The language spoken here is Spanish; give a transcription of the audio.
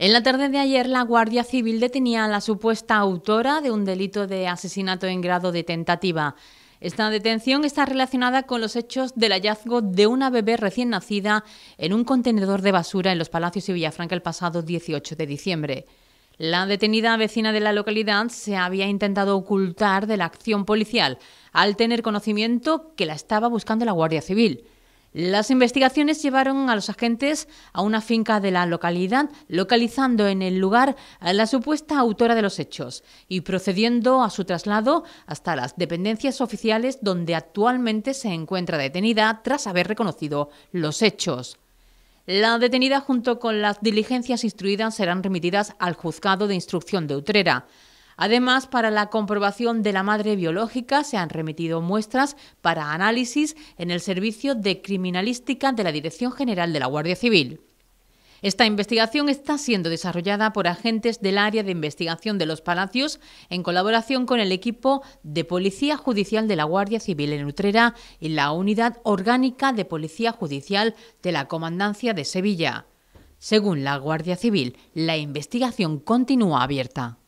En la tarde de ayer, la Guardia Civil detenía a la supuesta autora de un delito de asesinato en grado de tentativa. Esta detención está relacionada con los hechos del hallazgo de una bebé recién nacida en un contenedor de basura en los Palacios y Villafranca el pasado 18 de diciembre. La detenida vecina de la localidad se había intentado ocultar de la acción policial al tener conocimiento que la estaba buscando la Guardia Civil. Las investigaciones llevaron a los agentes a una finca de la localidad, localizando en el lugar a la supuesta autora de los hechos y procediendo a su traslado hasta las dependencias oficiales donde actualmente se encuentra detenida tras haber reconocido los hechos. La detenida junto con las diligencias instruidas serán remitidas al juzgado de instrucción de Utrera. Además, para la comprobación de la madre biológica se han remitido muestras para análisis en el Servicio de Criminalística de la Dirección General de la Guardia Civil. Esta investigación está siendo desarrollada por agentes del área de investigación de los Palacios en colaboración con el equipo de Policía Judicial de la Guardia Civil en Utrera y la Unidad Orgánica de Policía Judicial de la Comandancia de Sevilla. Según la Guardia Civil, la investigación continúa abierta.